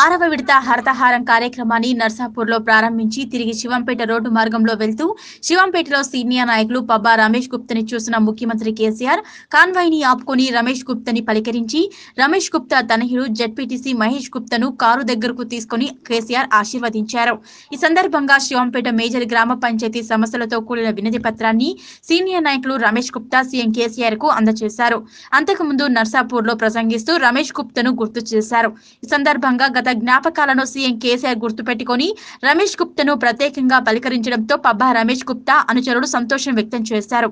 ఆరవ విడత హరతహారం కార్యక్రమాన్ని నర్సాపూర్ లో ప్రారంభించి తిరిగి శివంపేట రోడ్డు మార్గంలో వెళ్తూ శివంపేటలో సీనియర్ నాయకులు పబ్బా రమేష్ గుప్తని చూసిన ముఖ్యమంత్రి కేసీఆర్ ని ఆపుకొని రమేష్ గుప్తని పలికరించి రమేష్ గుప్తా తనహిడు జడ్పీటీసీ మహేష్ గుప్తను కారు దగ్గరకు తీసుకుని కేసీఆర్ ఆశీర్వదించారు ఈ సందర్భంగా శివంపేట మేజర్ గ్రామ పంచాయతీ సమస్యలతో కూడిన వినతి పత్రాన్ని సీనియర్ నాయకులు రమేష్ గుప్తా సీఎం కేసీఆర్ కు అందజేశారు అంతకుముందు లో ప్రసంగిస్తూ రమేష్ గుప్తను గుర్తు చేశారు ఈ సందర్భంగా గత జ్ఞాపకాలను సీఎం కేసీఆర్ గుర్తుపెట్టుకుని రమేష్ గుప్తను ప్రత్యేకంగా పలకరించడంతో పబ్బా రమేష్ గుప్తా అనుచరులు సంతోషం వ్యక్తం చేశారు